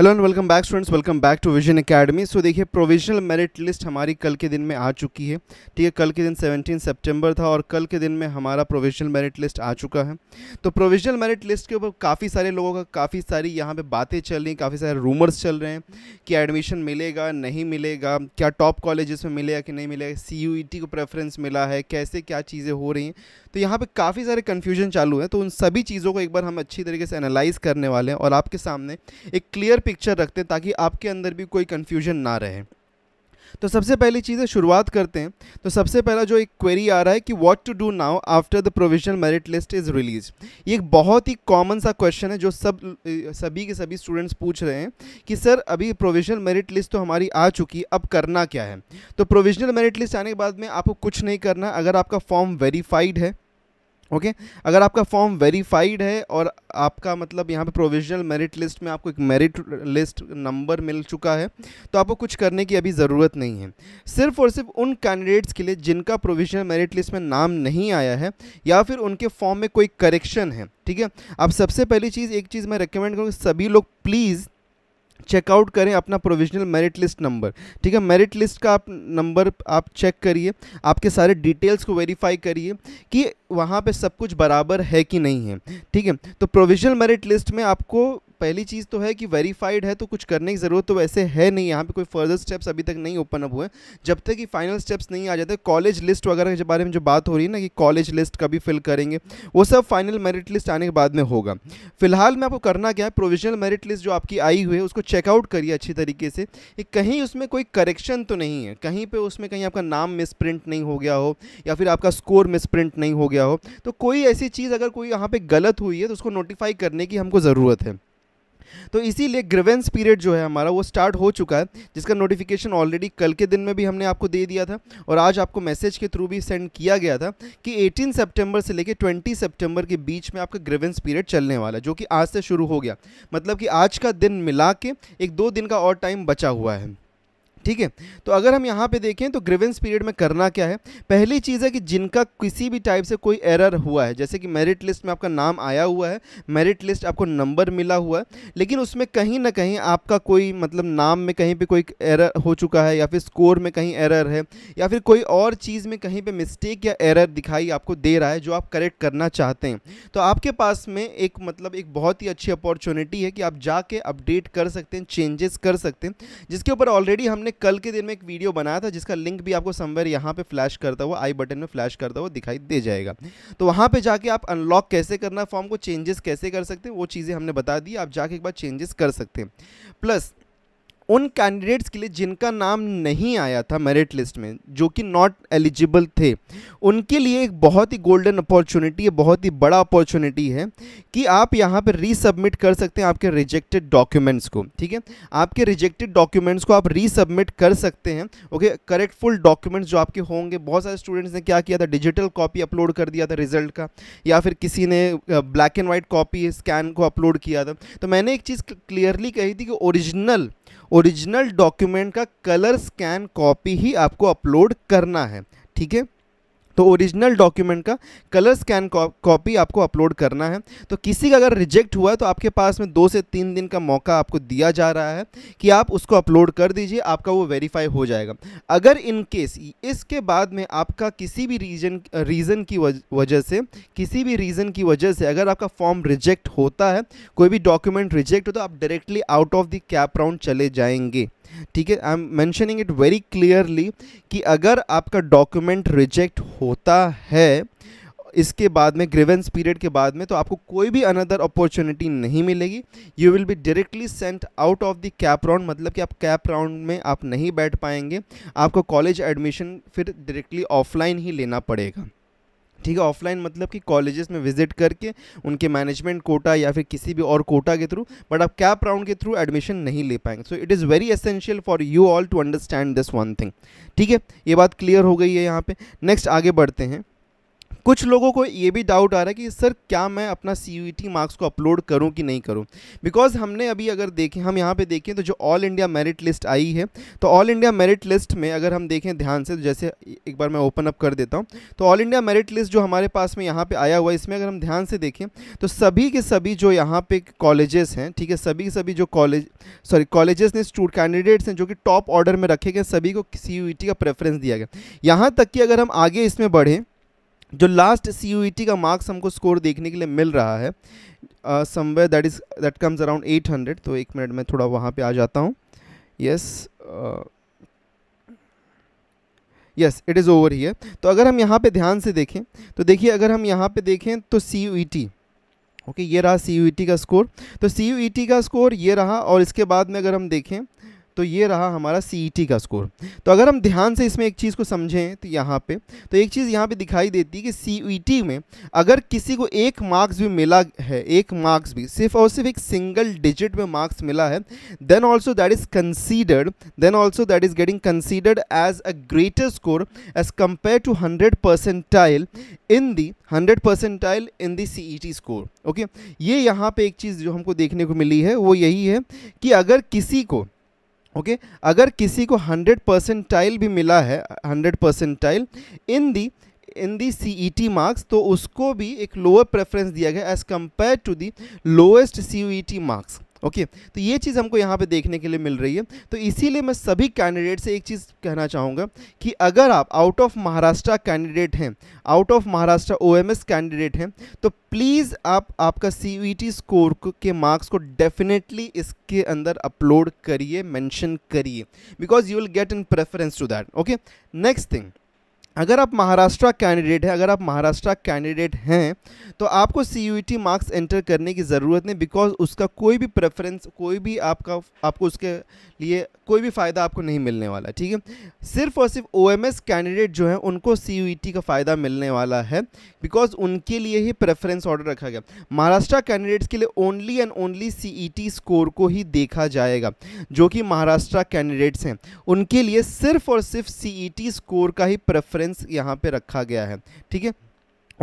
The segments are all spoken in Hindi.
Hello and welcome back students welcome back to Vision Academy so देखिए प्रोविजनल मेरिट लिस्ट हमारी कल के दिन में आ चुकी है ठीक है कल के दिन 17 सितंबर था और कल के दिन में हमारा प्रोविजनल मेरिट लिस्ट आ चुका है तो प्रोविजनल मेरिट लिस्ट के ऊपर काफ़ी सारे लोगों का काफ़ी सारी यहाँ पे बातें चल रही हैं काफ़ी सारे रूमर्स चल रहे हैं कि एडमिशन मिलेगा नहीं मिलेगा क्या टॉप कॉलेज में मिलेगा कि नहीं मिलेगा सी e को प्रेफरेंस मिला है कैसे क्या चीज़ें हो रही हैं तो यहाँ पर काफ़ी सारे कन्फ्यूजन चालू है तो उन सभी चीज़ों को एक बार हम अच्छी तरीके से एनालाइज़ करने वाले हैं और आपके सामने एक क्लियर पिक्चर रखते हैं ताकि आपके अंदर भी कोई कन्फ्यूजन ना रहे तो सबसे पहली चीज़ें शुरुआत करते हैं तो सबसे पहला जो एक क्वेरी आ रहा है कि what to do now after the provisional merit list is release ये एक बहुत ही कॉमन सा क्वेश्चन है जो सब सभी के सभी स्टूडेंट्स पूछ रहे हैं कि सर अभी प्रोविजनल मेरिट लिस्ट तो हमारी आ चुकी अब करना क्या है तो प्रोविजनल मेरिट लिस्ट आने के बाद में आपको कुछ नहीं करना अगर आपका फॉर्म वेरीफाइड है ओके okay? अगर आपका फॉर्म वेरीफाइड है और आपका मतलब यहाँ पे प्रोविजनल मेरिट लिस्ट में आपको एक मेरिट लिस्ट नंबर मिल चुका है तो आपको कुछ करने की अभी ज़रूरत नहीं है सिर्फ और सिर्फ उन कैंडिडेट्स के लिए जिनका प्रोविजनल मेरिट लिस्ट में नाम नहीं आया है या फिर उनके फॉर्म में कोई करेक्शन है ठीक है अब सबसे पहली चीज़ एक चीज़ मैं रिकमेंड करूँगी सभी लोग प्लीज़ चेकआउट करें अपना प्रोविजनल मेरिट लिस्ट नंबर ठीक है मेरिट लिस्ट का आप नंबर आप चेक करिए आपके सारे डिटेल्स को वेरीफाई करिए कि वहाँ पे सब कुछ बराबर है कि नहीं है ठीक है तो प्रोविजनल मेरिट लिस्ट में आपको पहली चीज़ तो है कि वेरीफाइड है तो कुछ करने की ज़रूरत तो वैसे है नहीं यहाँ पे कोई फर्दर स्टेप्स अभी तक नहीं ओपन अप हुए जब तक कि फाइनल स्टेप्स नहीं आ जाते कॉलेज लिस्ट वगैरह के बारे में जो बात हो रही है ना कि कॉलेज लिस्ट कभी फिल करेंगे वो सब फाइनल मेरिट लिस्ट आने के बाद में होगा फिलहाल मैं आपको करना क्या है प्रोविजनल मेरिट लिस्ट जो आपकी आई हुई है उसको चेकआउट करिए अच्छी तरीके से कि कहीं उसमें कोई करेक्शन तो नहीं है कहीं पर उसमें कहीं आपका नाम मिसप्रिंट नहीं हो गया हो या फिर आपका स्कोर मिसप्रिंट नहीं हो गया हो तो कोई ऐसी चीज़ अगर कोई यहाँ पर गलत हुई है तो उसको नोटिफाई करने की हमको ज़रूरत है तो इसीलिए ग्रीवेंस पीरियड जो है हमारा वो स्टार्ट हो चुका है जिसका नोटिफिकेशन ऑलरेडी कल के दिन में भी हमने आपको दे दिया था और आज आपको मैसेज के थ्रू भी सेंड किया गया था कि 18 सितंबर से लेकर 20 सितंबर के बीच में आपका ग्रीवेंस पीरियड चलने वाला जो कि आज से शुरू हो गया मतलब कि आज का दिन मिला के एक दो दिन का और टाइम बचा हुआ है ठीक है तो अगर हम यहाँ पे देखें तो ग्रेवेंस पीरियड में करना क्या है पहली चीज़ है कि जिनका किसी भी टाइप से कोई एरर हुआ है जैसे कि मेरिट लिस्ट में आपका नाम आया हुआ है मेरिट लिस्ट आपको नंबर मिला हुआ है लेकिन उसमें कहीं ना कहीं आपका कोई मतलब नाम में कहीं पे कोई एरर हो चुका है या फिर स्कोर में कहीं एरर है या फिर कोई और चीज़ में कहीं पर मिस्टेक या एरर दिखाई आपको दे रहा है जो आप करेक्ट करना चाहते हैं तो आपके पास में एक मतलब एक बहुत ही अच्छी अपॉर्चुनिटी है कि आप जाके अपडेट कर सकते हैं चेंजेस कर सकते हैं जिसके ऊपर ऑलरेडी हमने मैंने कल के दिन में एक वीडियो बनाया था जिसका लिंक भी आपको समवेयर यहाँ पे फ्लैश करता हुआ आई बटन में फ्लैश करता हुआ दिखाई दे जाएगा तो वहाँ पे जाके आप अनलॉक कैसे करना फॉर्म को चेंजेस कैसे कर सकते हैं वो चीज़ें हमने बता दी आप जाके एक बार चेंजेस कर सकते हैं प्लस उन कैंडिडेट्स के लिए जिनका नाम नहीं आया था मेरिट लिस्ट में जो कि नॉट एलिजिबल थे उनके लिए एक बहुत ही गोल्डन अपॉर्चुनिटी है बहुत ही बड़ा अपॉर्चुनिटी है कि आप यहाँ पर रीसबमिट कर सकते हैं आपके रिजेक्टेड डॉक्यूमेंट्स को ठीक है आपके रिजेक्टेड डॉक्यूमेंट्स को आप रीसबमिट कर सकते हैं ओके करेक्ट फुल डॉक्यूमेंट्स जो आपके होंगे बहुत सारे स्टूडेंट्स ने क्या किया था डिजिटल कॉपी अपलोड कर दिया था रिजल्ट का या फिर किसी ने black and white copy scan को अपलोड किया था तो मैंने एक चीज़ क्लियरली कही थी कि ओरिजिनल ओरिजिनल डॉक्यूमेंट का कलर स्कैन कॉपी ही आपको अपलोड करना है ठीक है तो ओरिजिनल डॉक्यूमेंट का कलर स्कैन कॉपी आपको अपलोड करना है तो किसी का अगर रिजेक्ट हुआ है तो आपके पास में दो से तीन दिन का मौका आपको दिया जा रहा है कि आप उसको अपलोड कर दीजिए आपका वो वेरीफाई हो जाएगा अगर इन केस इसके बाद में आपका किसी भी रीजन रीज़न की वजह से किसी भी रीज़न की वजह से अगर आपका फॉर्म रिजेक्ट होता है कोई भी डॉक्यूमेंट रिजेक्ट हो तो आप directly out of the CAP round चले जाएंगे ठीक है I am mentioning it very clearly कि अगर आपका डॉक्यूमेंट रिजेक्ट होता है इसके बाद में ग्रीवेंस पीरियड के बाद में तो आपको कोई भी अनदर अपॉर्चुनिटी नहीं मिलेगी you will be directly sent out of the CAP round मतलब कि आप कैप राउंड में आप नहीं बैठ पाएंगे आपको कॉलेज एडमिशन फिर डायरेक्टली ऑफलाइन ही लेना पड़ेगा ठीक है ऑफलाइन मतलब कि कॉलेजेस में विजिट करके उनके मैनेजमेंट कोटा या फिर किसी भी और कोटा के थ्रू बट आप कैप राउंड के थ्रू एडमिशन नहीं ले पाएंगे so it is very essential for you all to understand this one thing ठीक है ये बात क्लियर हो गई है यहाँ पे नेक्स्ट आगे बढ़ते हैं कुछ लोगों को ये भी डाउट आ रहा है कि सर क्या मैं अपना सी मार्क्स e को अपलोड करूं कि नहीं करूं बिकॉज हमने अभी अगर देखें हम यहाँ पे देखें तो जो ऑल इंडिया मेरिट लिस्ट आई है तो ऑल इंडिया मेरिट लिस्ट में अगर हम देखें ध्यान से जैसे एक बार मैं ओपन अप कर देता हूँ तो ऑल इंडिया मेरिट लिस्ट जो हमारे पास में यहाँ पर आया हुआ है इसमें अगर हम ध्यान से देखें तो सभी के सभी जो यहाँ पे कॉलेजेस हैं ठीक है सभी के सभी जो कॉलेज सॉरी कॉलेजेस ने स्टूड कैंडिडेट्स हैं जो कि टॉप ऑर्डर में रखे गए सभी को सी e का प्रेफरेंस दिया गया यहाँ तक कि अगर हम आगे इसमें बढ़ें जो लास्ट सी e का मार्क्स हमको स्कोर देखने के लिए मिल रहा है somewhere that is that comes around 800 तो एक मिनट में थोड़ा वहाँ पे आ जाता हूँ yes yes it is over ही तो अगर हम यहाँ पे ध्यान से देखें तो देखिए अगर हम यहाँ पे देखें तो सी ओके e okay, ये रहा सी e का स्कोर तो सी का स्कोर ये रहा और इसके बाद में अगर हम देखें तो ये रहा हमारा सी e का स्कोर तो अगर हम ध्यान से इसमें एक चीज़ को समझें तो यहाँ पे तो एक चीज़ यहाँ पे दिखाई देती है कि सी e में अगर किसी को एक मार्क्स भी मिला है एक मार्क्स भी सिर्फ और सिर्फ एक सिंगल डिजिट में मार्क्स मिला है then also that is considered then also that is getting considered as a greater score as compare to hundred percentile in the hundred percentile in the C score okay ये यहाँ पर एक चीज़ जो हमको देखने को मिली है वो यही है कि अगर किसी को ओके okay? अगर किसी को 100 परसेंटाइल भी मिला है 100 percentile in the in the C E T marks तो उसको भी एक लोअर प्रेफरेंस दिया गया as compare to the lowest C E T marks okay okay, तो ये चीज़ हमको यहाँ पे देखने के लिए मिल रही है तो इसीलिए मैं सभी कैंडिडेट से एक चीज़ कहना चाहूँगा कि अगर आप आउट ऑफ महाराष्ट्र कैंडिडेट हैं out of Maharashtra OMS candidate हैं तो प्लीज़ आप आपका सी स्कोर e के मार्क्स को डेफिनेटली इसके अंदर अपलोड करिए मेंशन करिए because you will get in preference to that okay next thing अगर आप महाराष्ट्र कैंडिडेट हैं अगर आप महाराष्ट्र कैंडिडेट हैं तो आपको C U T marks enter करने की ज़रूरत नहीं बिकॉज उसका कोई भी प्रेफरेंस कोई भी आपका आपको उसके लिए कोई भी फ़ायदा आपको नहीं मिलने वाला ठीक है सिर्फ और सिर्फ ओ एम एस कैंडिडेट जो हैं उनको सी यू टी का फ़ायदा मिलने वाला है बिकॉज उनके लिए ही प्रेफरेंस ऑर्डर रखा गया महाराष्ट्र कैंडिडेट्स के लिए only and only C E T score को ही देखा जाएगा जो कि महाराष्ट्र कैंडिडेट्स हैं उनके लिए सिर्फ और सिर्फ सी ई टी स्कोर का ही प्रेफरेंस प्रेफरेंस यहाँ पे रखा गया है ठीक है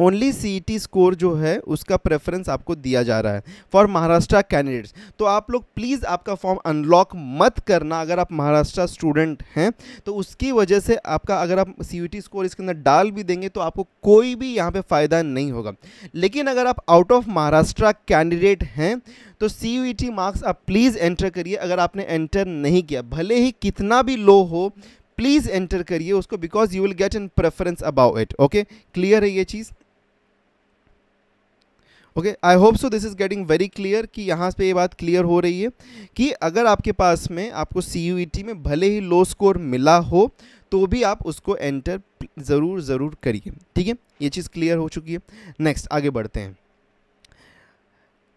only C E T score जो है उसका प्रेफरेंस आपको दिया जा रहा है फॉर महाराष्ट्र कैंडिडेट्स तो आप लोग प्लीज़ आपका फॉर्म अनलॉक मत करना अगर आप महाराष्ट्र स्टूडेंट हैं तो उसकी वजह से आपका अगर आप सी ई टी स्कोर इसके अंदर डाल भी देंगे तो आपको कोई भी यहाँ पे फ़ायदा नहीं होगा लेकिन अगर आप आउट ऑफ महाराष्ट्र कैंडिडेट हैं तो सी ई टी मार्क्स आप प्लीज़ एंटर करिए अगर आपने एंटर नहीं किया भले ही कितना भी लो हो प्लीज़ एंटर करिए उसको because you will get an preference about it okay clear है ये चीज़ okay I hope so this is getting very clear कि यहाँ पे ये बात क्लियर हो रही है कि अगर आपके पास में आपको सी e में भले ही लो स्कोर मिला हो तो भी आप उसको एंटर ज़रूर ज़रूर करिए ठीक है ये चीज़ क्लियर हो चुकी है नेक्स्ट आगे बढ़ते हैं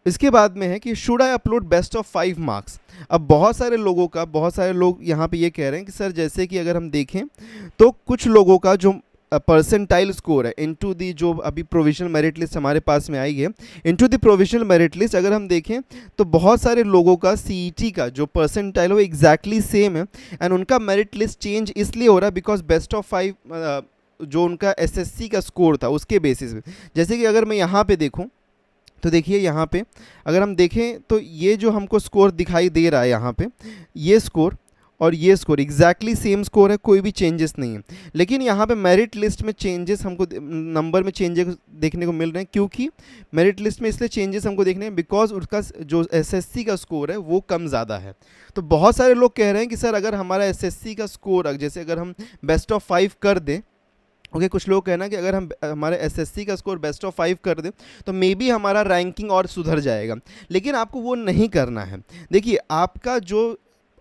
इसके बाद में है कि should I upload best of five marks अब बहुत सारे लोगों का बहुत सारे लोग यहाँ पे ये कह रहे हैं कि सर जैसे कि अगर हम देखें तो कुछ लोगों का जो परसेंटाइल स्कोर है इनटू दी जो अभी प्रोविजनल मेरिट लिस्ट हमारे पास में आई है into the provisional merit list अगर हम देखें तो बहुत सारे लोगों का टी e का जो परसेंटाइल वो एग्जैक्टली सेम है एंड उनका मेरिट लिस्ट चेंज इसलिए हो रहा है बिकॉज बेस्ट ऑफ फाइव जो उनका एसएससी का स्कोर था उसके बेसिस पे जैसे कि अगर मैं यहाँ पे देखूँ तो देखिए यहाँ पे अगर हम देखें तो ये जो हमको स्कोर दिखाई दे रहा है यहाँ पे ये स्कोर और ये स्कोर एग्जैक्टली सेम स्कोर है कोई भी चेंजेस नहीं है लेकिन यहाँ पे मेरिट लिस्ट में चेंजेस हमको नंबर में चेंजेस देखने को मिल रहे हैं क्योंकि मेरिट लिस्ट में इसलिए चेंजेस हमको देखने हैं बिकॉज उसका जो एसएससी का स्कोर है वो कम ज़्यादा है तो बहुत सारे लोग कह रहे हैं कि सर अगर हमारा एसएससी का स्कोर जैसे अगर हम बेस्ट ऑफ फाइव कर दें ओके okay, कुछ लोग कहना कि अगर हम हमारे एसएससी का स्कोर बेस्ट ऑफ फाइव कर दें तो मे बी हमारा रैंकिंग और सुधर जाएगा लेकिन आपको वो नहीं करना है देखिए आपका जो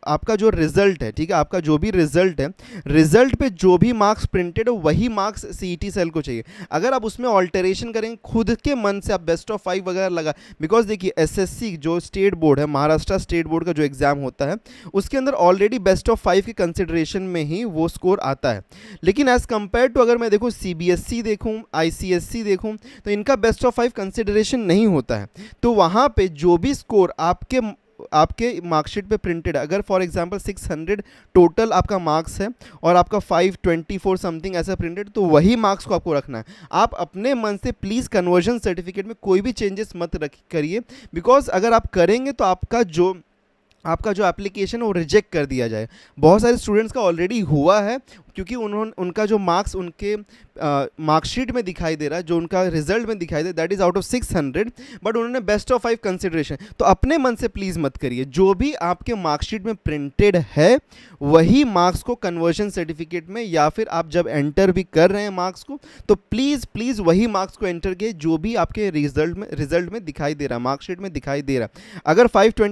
आपका जो रिजल्ट है ठीक है आपका जो भी रिजल्ट है रिजल्ट पे जो भी मार्क्स प्रिंटेड है वही मार्क्स सीईटी सेल को चाहिए अगर आप उसमें ऑल्टरेशन करेंगे खुद के मन से आप बेस्ट ऑफ फाइव वगैरह लगा बिकॉज देखिए एसएससी जो स्टेट बोर्ड है महाराष्ट्र स्टेट बोर्ड का जो एग्ज़ाम होता है उसके अंदर ऑलरेडी बेस्ट ऑफ फाइव के कंसिडरेशन में ही वो स्कोर आता है लेकिन एज़ कंपेयर टू अगर मैं देखूँ सी बी एस देखूँ आई देखूँ तो इनका बेस्ट ऑफ फाइव कंसिडरेशन नहीं होता है तो वहाँ पर जो भी स्कोर आपके आपके मार्कशीट पे प्रिंटेड है अगर फॉर एग्जांपल 600 टोटल आपका मार्क्स है और आपका 524 समथिंग ऐसा प्रिंटेड तो वही मार्क्स को आपको रखना है आप अपने मन से प्लीज़ कन्वर्जन सर्टिफिकेट में कोई भी चेंजेस मत रख करिए बिकॉज अगर आप करेंगे तो आपका जो आपका जो एप्लीकेशन वो रिजेक्ट कर दिया जाए बहुत सारे स्टूडेंट्स का ऑलरेडी हुआ है क्योंकि उन्होंने उनका जो मार्क्स उनके मार्कशीट में दिखाई दे रहा है जो उनका रिजल्ट में दिखाई दे that is out of six hundred but उन्होंने बेस्ट ऑफ फाइव कंसिडरेशन तो अपने मन से प्लीज़ मत करिए जो भी आपके मार्कशीट में प्रिंटेड है वही मार्क्स को कन्वर्जन सर्टिफिकेट में या फिर आप जब एंटर भी कर रहे हैं मार्क्स को तो प्लीज़ प्लीज़ वही मार्क्स को एंटर किए जो भी आपके रिजल्ट में रिजल्ट में दिखाई दे रहा है मार्कशीट में दिखाई दे रहा अगर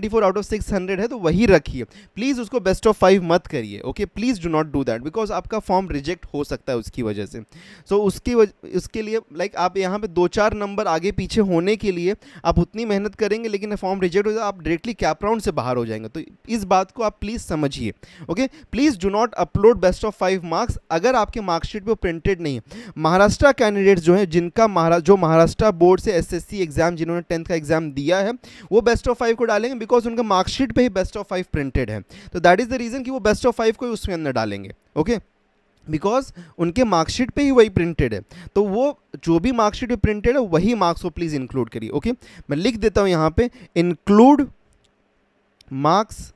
फोर आउट ऑफ हंड्रेड है तो वही रखिए प्लीज़ उसको बेस्ट ऑफ फाइव मत करिए okay please do not do that because आपका आपका फॉर्म रिजेक्ट हो सकता है उसकी वजह से सो so, उसकी वजह उसके लिए लाइक आप यहाँ पे दो चार नंबर आगे पीछे होने के लिए आप उतनी मेहनत करेंगे लेकिन फॉर्म रिजेक्ट हो जाए आप डायरेक्टली कैप राउंड से बाहर हो जाएंगे तो इस बात को आप प्लीज़ समझिए okay please do not upload best of five marks अगर आपके मार्कशीट पर प्रिंटेड नहीं है महाराष्ट्र कैंडिडेट्स जो हैं जिनका महारा जो महाराष्ट्र बोर्ड से एस एग्जाम जिन्होंने टेंथ का एग्जाम दिया है वो बेस्ट ऑफ फाइव को डालेंगे बिकॉज उनका मार्कशीट पर ही बेस्ट ऑफ फाइव प्रिंटेड है तो दैट इज़ द रीज़न कि वो बेस्ट ऑफ फाइव को उसमें अंदर डालेंगे ओके okay? बिकॉज उनके मार्कशीट पे ही वही प्रिंटेड है तो वो जो भी मार्कशीट पे प्रिंटेड है वही मार्क्स को प्लीज़ इंक्लूड करिए ओके मैं लिख देता हूँ यहाँ पे include marks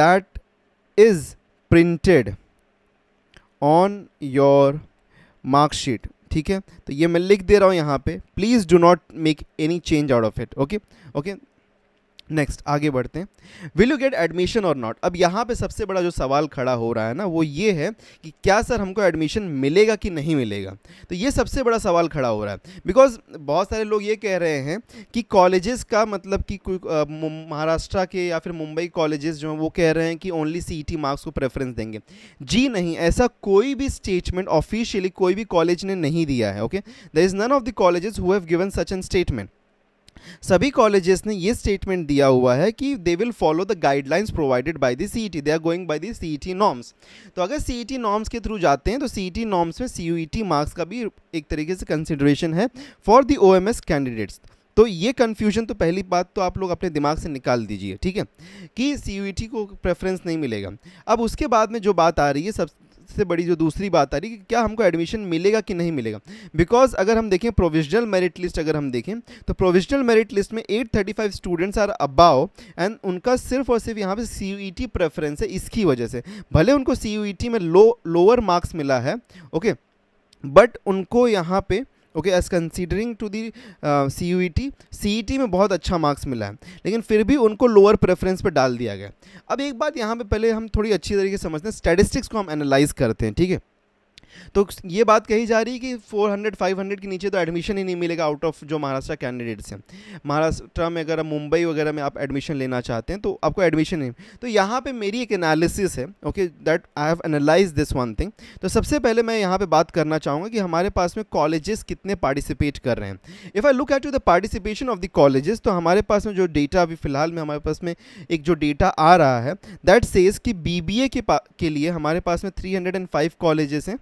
that is printed on your marksheet ठीक है तो ये मैं लिख दे रहा हूँ यहाँ पे please do not make any change out of it okay okay next आगे बढ़ते हैं विल यू गेट एडमिशन और नॉट अब यहाँ पे सबसे बड़ा जो सवाल खड़ा हो रहा है ना वो ये है कि क्या सर हमको एडमिशन मिलेगा कि नहीं मिलेगा तो ये सबसे बड़ा सवाल खड़ा हो रहा है बिकॉज बहुत सारे लोग ये कह रहे हैं कि कॉलेजेस का मतलब कि महाराष्ट्र के या फिर मुंबई कॉलेजेस जो हैं वो कह रहे हैं कि ओनली सी मार्क्स को प्रेफरेंस देंगे जी नहीं ऐसा कोई भी स्टेटमेंट ऑफिशियली कोई भी कॉलेज ने नहीं दिया है okay there is none of the colleges who have given such an statement सभी कॉलेजेस ने ये स्टेटमेंट दिया हुआ है कि they will follow the guidelines provided by the CET they are going by the CET norms तो अगर सीईटी नॉर्म्स e के थ्रू जाते हैं तो सीईटी नॉर्म्स e में सीयूईटी मार्क्स e का भी एक तरीके से कंसिडरेशन है फॉर द ओएमएस कैंडिडेट्स तो ये कन्फ्यूजन तो पहली बात तो आप लोग अपने दिमाग से निकाल दीजिए ठीक है कि सी को प्रेफरेंस नहीं मिलेगा अब उसके बाद में जो बात आ रही है सब सबसे बड़ी जो दूसरी बात आ रही कि क्या हमको एडमिशन मिलेगा कि नहीं मिलेगा बिकॉज अगर हम देखें प्रोविजनल मेरिट लिस्ट अगर हम देखें तो प्रोविजनल मेरिट लिस्ट में 835 स्टूडेंट्स आर अबाव एंड उनका सिर्फ और सिर्फ यहाँ पे सी प्रेफरेंस e है इसकी वजह से भले उनको सी e में लो लोअर मार्क्स मिला है ओके okay, बट उनको यहाँ पे okay as considering to the C U T C E T में बहुत अच्छा मार्क्स मिला है लेकिन फिर भी उनको लोअर प्रेफरेंस पर डाल दिया गया अब एक बात यहाँ पे पहले हम थोड़ी अच्छी तरीके से समझते हैं स्टैटिस्टिक्स को हम एनालाइज करते हैं ठीक है तो ये बात कही जा रही है कि 400 500 के नीचे तो एडमिशन ही नहीं मिलेगा आउट ऑफ जो महाराष्ट्र कैंडिडेट्स हैं महाराष्ट्र में अगर मुंबई वगैरह में आप एडमिशन लेना चाहते हैं तो आपको एडमिशन नहीं तो यहाँ पे मेरी एक एनालिसिस है okay that I have analyse this one thing तो सबसे पहले मैं यहाँ पर बात करना चाहूँगा कि हमारे पास में कॉलेजेस कितने पार्टिसिपेट कर रहे हैं if I look at to the participation of the colleges तो हमारे पास में जो डेटा अभी फिलहाल में हमारे पास में एक जो डेटा आ रहा है दैट सेज कि बी के, के लिए हमारे पास में 305 कॉलेजेस हैं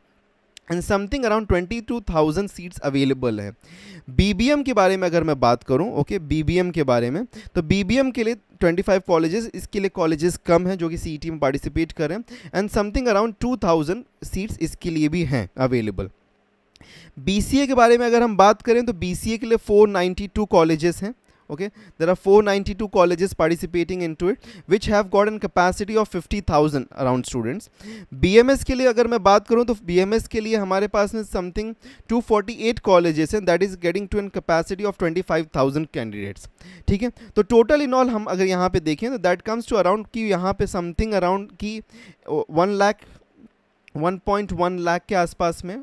and something around twenty two thousand seats available है बीबीएम के बारे में अगर मैं बात करूं ओके बीबीएम के बारे में तो बीबीएम के लिए ट्वेंटी फाइव कॉलेजेस इसके लिए कॉलेजेस कम हैं जो कि सी e में पार्टिसिपेट करें and something around two thousand seats इसके लिए भी हैं अवेलेबल बी के बारे में अगर हम बात करें तो बी के लिए 492 कॉलेजेस हैं okay there are 492 colleges participating into it which have got an capacity of 50000 around students bms ke liye agar main baat karu to bms ke liye hamare paas mein something 248 colleges हैं that is getting to an capacity of 25000 candidates theek hai to total in all hum agar yahan pe dekhe to that comes to around ki yahan pe something around ki 1 lakh 1.1 lakh के आसपास में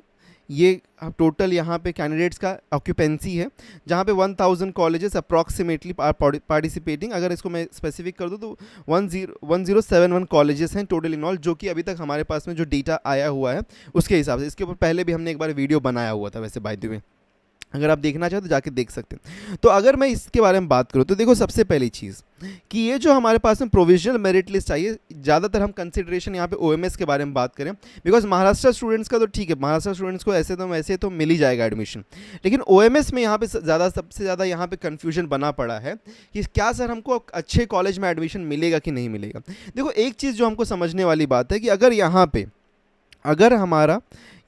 ये टोटल यहाँ पे कैंडिडेट्स का ऑक्यूपेंसी है जहाँ पे 1000 थाउजेंड कॉलेजेस अप्रॉक्सीमेटली पार्टिसिपेटिंग अगर इसको मैं स्पेसिफिक कर दूँ तो one zero one zero seven one colleges हैं टोटल इन ऑल जो कि अभी तक हमारे पास में जो डेटा आया हुआ है उसके हिसाब से इसके ऊपर पहले भी हमने एक बार वीडियो बनाया हुआ था वैसे बाई द अगर आप देखना चाहो तो जाके देख सकते हैं तो अगर मैं इसके बारे में बात करूँ तो देखो सबसे पहली चीज़ कि ये जो हमारे पास में प्रोविजनल मेरिट लिस्ट चाहिए ज़्यादातर हम कंसिडरेशन यहाँ पे ओएमएस के बारे में बात करें बिकॉज महाराष्ट्र स्टूडेंट्स का तो ठीक है महाराष्ट्र स्टूडेंट्स को ऐसे तो वैसे तो मिल ही जाएगा एडमिशन लेकिन ओ में यहाँ पर ज़्यादा सबसे ज़्यादा यहाँ पर कन्फ्यूजन बना पड़ा है कि क्या सर हमको अच्छे कॉलेज में एडमिशन मिलेगा कि नहीं मिलेगा देखो एक चीज़ जो हमको समझने वाली बात है कि अगर यहाँ पर अगर हमारा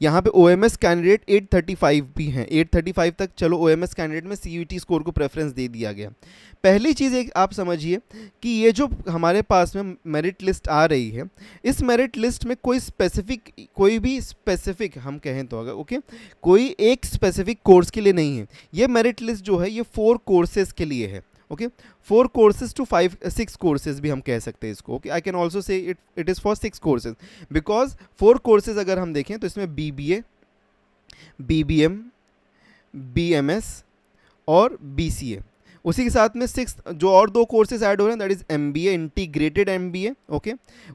यहाँ पे ओ एम एस कैंडिडेट 835 भी हैं 835 तक चलो ओ एम एस कैंडिडेट में सी स्कोर e को प्रेफरेंस दे दिया गया पहली चीज़ एक आप समझिए कि ये जो हमारे पास में मेरिट लिस्ट आ रही है इस मेरिट लिस्ट में कोई स्पेसिफिक कोई भी स्पेसिफिक हम कहें तो अगर ओके कोई एक स्पेसिफिक कोर्स के लिए नहीं है ये मेरिट लिस्ट जो है ये फोर कोर्सेज़ के लिए है okay four courses two five six courses भी हम कह सकते हैं इसको okay I can also say it it is four six courses because four courses अगर हम देखें तो इसमें B B A B B M B M S और बी सी ए उसी के साथ में सिक्स जो और दो कोर्सेज ऐड हो रहे हैं that is M B A integrated M B A okay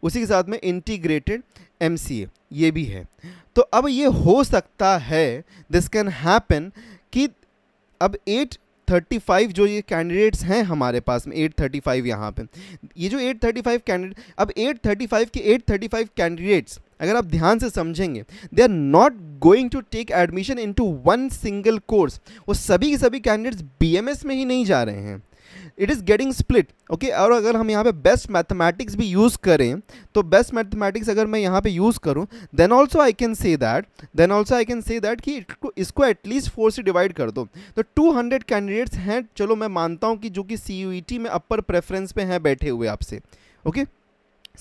उसी के साथ में इंटीग्रेटेड एम सी ए ये भी है तो अब ये हो सकता है दिस कैन हैपन कि अब एट 835 जो ये कैंडिडेट्स हैं हमारे पास में 835 थर्टी फाइव यहाँ पर ये जो 835 कैंडिडेट अब 835 के 835 कैंडिडेट्स अगर आप ध्यान से समझेंगे they are not going to take admission into one single course वो सभी के सभी कैंडिडेट्स बी में ही नहीं जा रहे हैं it is getting split okay और अगर हम यहाँ पे बेस्ट मैथमेटिक्स भी यूज़ करें तो बेस्ट मैथमेटिक्स अगर मैं यहाँ पे यूज़ करूँ then also I can say that then also I can say that कि इसको एटलीस्ट फोर से डिवाइड कर दो तो 200 कैंडिडेट्स हैं चलो मैं मानता हूँ कि जो कि सी e में अपर प्रेफरेंस पे हैं बैठे हुए आपसे okay okay?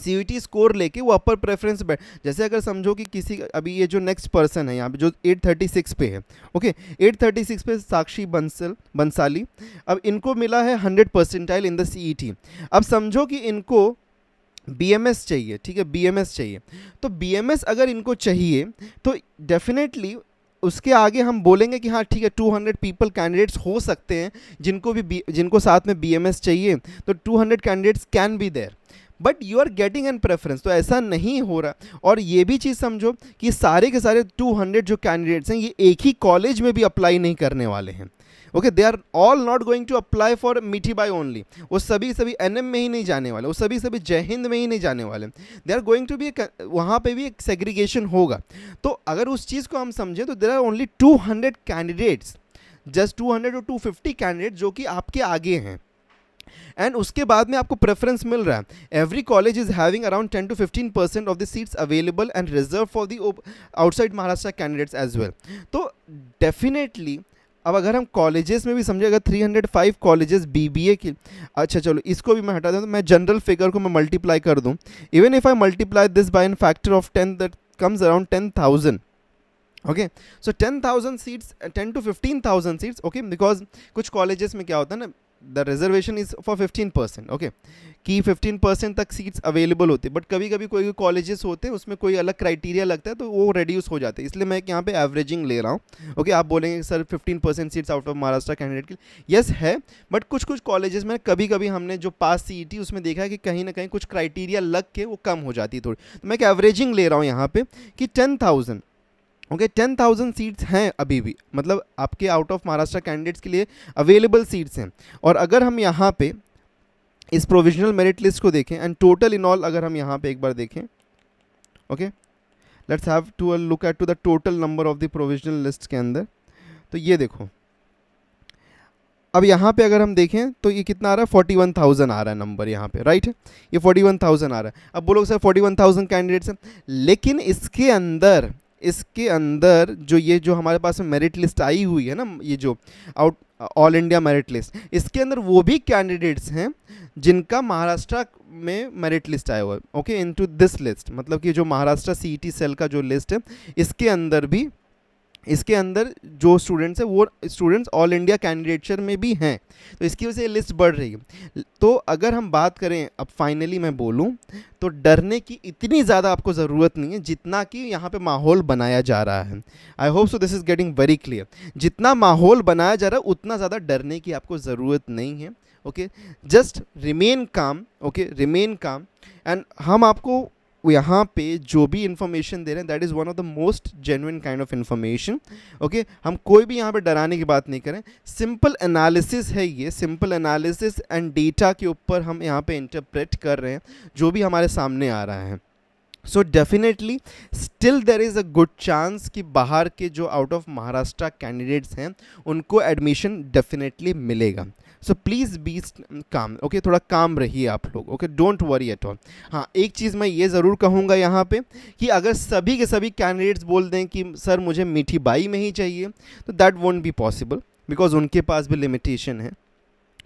C score e लेके वो अपर प्रेफरेंस बैठ जैसे अगर समझो कि किसी अभी ये जो नेक्स्ट पर्सन है यहाँ पे जो 836 पे है ओके 836 पे साक्षी बंसल बंसाली अब इनको मिला है 100 परसेंटाइल इन द सी अब समझो कि इनको बी चाहिए ठीक है बी चाहिए तो बी अगर इनको चाहिए तो डेफिनेटली उसके आगे हम बोलेंगे कि हाँ ठीक है 200 पीपल कैंडिडेट्स हो सकते हैं जिनको भी जिनको साथ में बी चाहिए तो 200 candidates can be there but you are getting an preference तो ऐसा नहीं हो रहा और ये भी चीज़ समझो कि सारे के सारे 200 जो कैंडिडेट्स हैं ये एक ही कॉलेज में भी अप्लाई नहीं करने वाले हैं okay they are all not going to apply for Mithibai only वो सभी सभी एन में ही नहीं जाने वाले वो सभी सभी जय हिंद में ही नहीं जाने वाले they are going to be वहाँ पे भी एक सेग्रीगेशन होगा तो अगर उस चीज़ को हम समझें तो there are only two hundred candidates just two hundred और टू फिफ्टी कैंडिडेट जो कि आपके आगे हैं एंड उसके बाद में आपको प्रेफरेंस मिल रहा है every college is having around ten to fifteen percent of the seats available and reserve for the outside Maharashtra candidates as well तो डेफिनेटली अब अगर हम कॉलेजेस में भी समझे अगर 305 कॉलेजेस बीबीए की अच्छा चलो इसको भी मैं हटा दूँ तो मैं जनरल फिगर को मैं मल्टीप्लाई कर दूँ even if I multiply this by an factor of ten that comes around ten thousand okay so ten thousand seats ten to fifteen thousand seats okay because कुछ कॉलेजेस में क्या होता है ना the reservation is for fifteen percent okay कि फिफ्टीन परसेंट तक सीट्स अवेलेबल होते बट कभी कभी कोई कॉलेजेस होते हैं उसमें कोई अलग क्राइटेरिया लगता है तो वो रेड्यूस हो जाते हैं इसलिए मैं यहाँ पे एवरेजिंग ले रहा हूँ ओके okay, आप बोलेंगे sir fifteen percent seats out of Maharashtra candidate के लिए येस है बट कुछ कुछ कॉलेजेस में कभी कभी हमने जो पास सी उसमें देखा है कि कहीं ना कहीं कुछ क्राइटेरिया लग के वो कम हो जाती है थोड़ी तो मैं एक एवरेजिंग ले रहा हूँ यहाँ पर कि ten thousand okay ten thousand seats हैं अभी भी मतलब आपके आउट ऑफ महाराष्ट्र कैंडिडेट्स के लिए अवेलेबल सीट्स हैं और अगर हम यहाँ पे इस प्रोविजनल मेरिट लिस्ट को देखें एंड टोटल इन ऑल अगर हम यहाँ पे एक बार देखें okay let's have to look at to the total number of the provisional list के अंदर तो ये देखो अब यहाँ पे अगर हम देखें तो ये कितना आ रहा है फोर्टी वन थाउजेंड आ रहा है नंबर यहाँ पे राइट ये फोर्टी वन थाउजेंड आ रहा है अब बोलो sir forty one thousand candidates हैं लेकिन इसके अंदर इसके अंदर जो ये जो हमारे पास मेरिट लिस्ट आई हुई है ना ये जो out all India merit list इसके अंदर वो भी कैंडिडेट्स हैं जिनका महाराष्ट्र में मेरिट लिस्ट आया हुआ है ओके इनटू दिस लिस्ट मतलब कि जो महाराष्ट्र सीटी सेल e का जो लिस्ट है इसके अंदर भी इसके अंदर जो स्टूडेंट्स हैं वो स्टूडेंट्स ऑल इंडिया कैंडिडेटचर में भी हैं तो इसकी वजह से लिस्ट बढ़ रही है तो अगर हम बात करें अब फाइनली मैं बोलूँ तो डरने की इतनी ज़्यादा आपको ज़रूरत नहीं है जितना कि यहाँ पे माहौल बनाया जा रहा है I hope so this is getting very clear जितना माहौल बनाया जा रहा है उतना ज़्यादा डरने की आपको ज़रूरत नहीं है okay just remain calm okay remain calm and हम आपको यहाँ पे जो भी इन्फॉर्मेशन दे रहे हैं that is one of the most genuine kind of information okay हम कोई भी यहाँ पे डराने की बात नहीं करें सिंपल एनालिसिस है ये सिंपल एनालिसिस एंड डेटा के ऊपर हम यहाँ पे इंटरप्रेट कर रहे हैं जो भी हमारे सामने आ रहा है so definitely still there is a good chance कि बाहर के जो आउट ऑफ महाराष्ट्र कैंडिडेट्स हैं उनको एडमिशन डेफिनेटली मिलेगा so please be calm okay थोड़ा काम रहिए आप लोग okay don't worry at all हाँ एक चीज़ मैं ये ज़रूर कहूँगा यहाँ पे कि अगर सभी के सभी कैंडिडेट्स बोल दें कि सर मुझे मीठी बाई में ही चाहिए तो that won't be possible because उनके पास भी लिमिटेशन है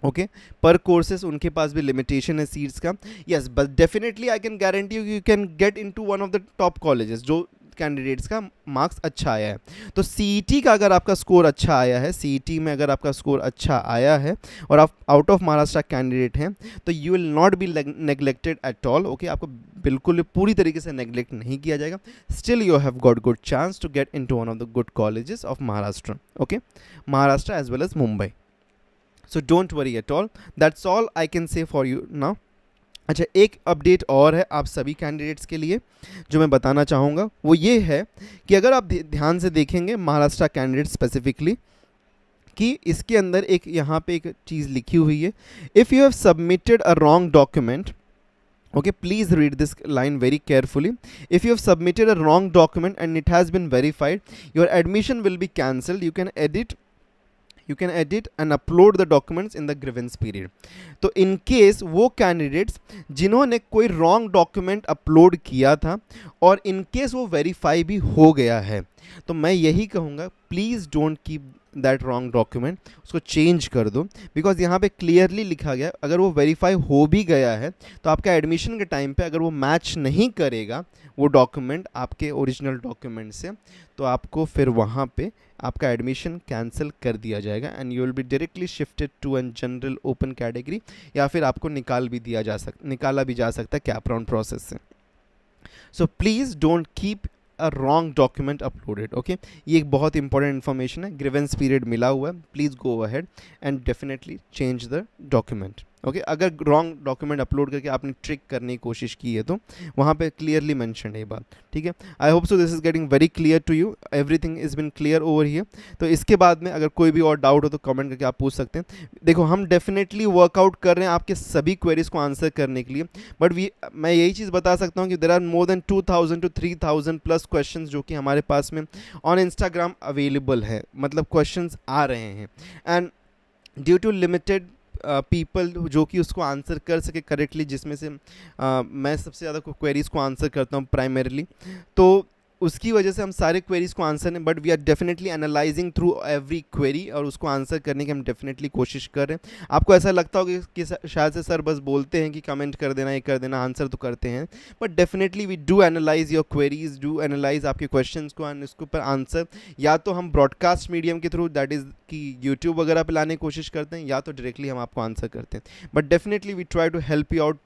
ओके पर कोर्सेस उनके पास भी लिमिटेशन है सीट्स का yes but definitely I can guarantee you can get into one of the top colleges जो कैंडिडेट्स का मार्क्स अच्छा आया है तो सी e का अगर आपका स्कोर अच्छा आया है सी e में अगर आपका स्कोर अच्छा आया है और आप आउट ऑफ महाराष्ट्र कैंडिडेट हैं तो you will not be neglected at all okay आपको बिल्कुल पूरी तरीके से नेग्लेक्ट नहीं किया जाएगा still you have got good chance to get into one of the good colleges of Maharashtra okay Maharashtra as well as Mumbai so don't worry at all that's all I can say for you now अच्छा एक अपडेट और है आप सभी कैंडिडेट्स के लिए जो मैं बताना चाहूँगा वो ये है कि अगर आप ध्यान से देखेंगे महाराष्ट्र कैंडिडेट स्पेसिफिकली कि इसके अंदर एक यहाँ पे एक चीज़ लिखी हुई है if you have submitted a wrong document okay please read this line very carefully if you have submitted a wrong document and it has been verified your admission will be cancelled you can edit you can edit and upload the documents in the grievance period तो इन केस वो कैंडिडेट्स जिन्होंने कोई रॉन्ग डॉक्यूमेंट अपलोड किया था और इन केस वो वेरीफाई भी हो गया है तो मैं यही कहूँगा please don't keep that wrong document उसको चेंज कर दो बिकॉज यहाँ पे क्लियरली लिखा गया अगर वो वेरीफाई हो भी गया है तो आपका एडमिशन के टाइम पे अगर वो मैच नहीं करेगा वो डॉक्यूमेंट आपके ओरिजिनल डॉक्यूमेंट से तो आपको फिर वहाँ पे आपका एडमिशन कैंसिल कर दिया जाएगा and you will be directly shifted to an general open category या फिर आपको निकाल भी दिया जा सक निकाला भी जा सकता है कैप राउंड प्रोसेस से so please don't keep a wrong document uploaded okay ये एक बहुत इंपॉर्टेंट इन्फॉर्मेशन है ग्रिवेंस पीरियड मिला हुआ है please go ahead and definitely change the document okay okay? अगर रॉन्ग डॉक्यूमेंट अपलोड करके आपने ट्रिक करने की कोशिश की है तो वहाँ पे क्लियरली मैंशन है ये बात ठीक है I hope so this is getting very clear to you everything is been clear over here तो इसके बाद में अगर कोई भी और डाउट हो तो कमेंट करके आप पूछ सकते हैं देखो हम डेफिनेटली वर्कआउट कर रहे हैं आपके सभी क्वेरीज़ को आंसर करने के लिए बट वी मैं यही चीज़ बता सकता हूँ कि there are more than two thousand to three thousand plus question जो कि हमारे पास में ऑन इंस्टाग्राम अवेलेबल है मतलब क्वेश्चन आ रहे हैं and due to limited people जो कि उसको आंसर कर सके करेक्टली जिसमें से मैं सबसे ज़्यादा क्वेरीज़ को आंसर करता हूँ प्राइमरीली तो उसकी वजह से हम सारे क्वेरीज़ को आंसर नहीं but we are definitely analysing through every query और उसको आंसर करने की हम डेफिनेटली कोशिश कर रहे हैं आपको ऐसा लगता होगा कि शायद से सर बस बोलते हैं कि कमेंट कर देना ये कर देना आंसर तो करते हैं but definitely we do analyse your queries do analyse आपके क्वेश्चन को एंड उसके ऊपर आंसर या तो हम ब्रॉडकास्ट मीडियम के थ्रू दैट इज़ कि यूट्यूब वगैरह पर लाने की कोशिश करते हैं या तो डायरेक्टली हम आपको आंसर करते हैं but definitely we try to help you out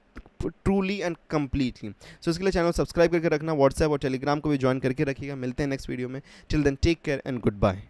truly and completely so इसके लिए चैनल सब्सक्राइब करके रखना व्हाट्सएप और टेलीग्राम को भी ज्वाइन करके रखिएगा मिलते हैं नेक्स्ट वीडियो में till then take care and good bye